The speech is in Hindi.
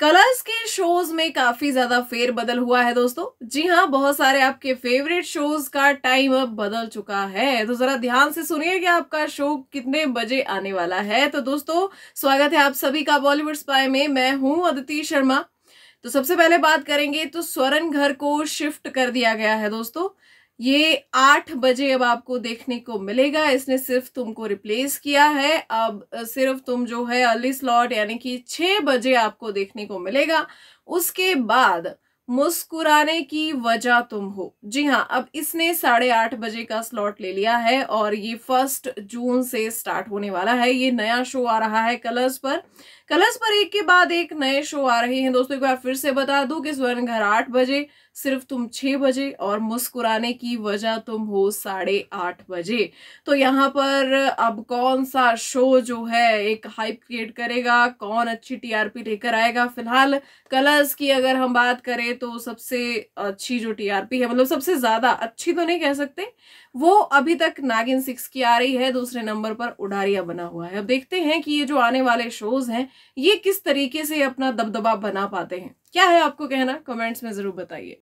कलर्स के शोज में काफी ज्यादा फेर बदल हुआ है दोस्तों जी हाँ बहुत सारे आपके फेवरेट शोज का टाइम अब बदल चुका है तो जरा ध्यान से सुनिए कि आपका शो कितने बजे आने वाला है तो दोस्तों स्वागत है आप सभी का बॉलीवुड स्पाई में मैं हूं अदिति शर्मा तो सबसे पहले बात करेंगे तो स्वर्ण घर को शिफ्ट कर दिया गया है दोस्तों ये आठ बजे अब आपको देखने को मिलेगा इसने सिर्फ तुमको रिप्लेस किया है अब सिर्फ तुम जो है अर्ली स्लॉट यानी कि छः बजे आपको देखने को मिलेगा उसके बाद मुस्कुराने की वजह तुम हो जी हाँ अब इसने साढ़े आठ बजे का स्लॉट ले लिया है और ये फर्स्ट जून से स्टार्ट होने वाला है ये नया शो आ रहा है कलर्स पर कलर्स पर एक के बाद एक नए शो आ रहे हैं दोस्तों एक बार फिर से बता दूं कि स्वर्ण घर आठ बजे सिर्फ तुम छह बजे और मुस्कुराने की वजह तुम हो साढ़े आठ बजे तो यहाँ पर अब कौन सा शो जो है एक हाइप क्रिएट करेगा कौन अच्छी टीआरपी लेकर आएगा फिलहाल कलर्स की अगर हम बात करें तो सबसे अच्छी जो टीआरपी है मतलब सबसे ज़्यादा अच्छी तो नहीं कह सकते वो अभी तक नागिन सिक्स की आ रही है दूसरे नंबर पर उडारिया बना हुआ है अब देखते हैं कि ये जो आने वाले शोज़ हैं ये किस तरीके से अपना दबदबा बना पाते हैं क्या है आपको कहना कमेंट्स में ज़रूर बताइए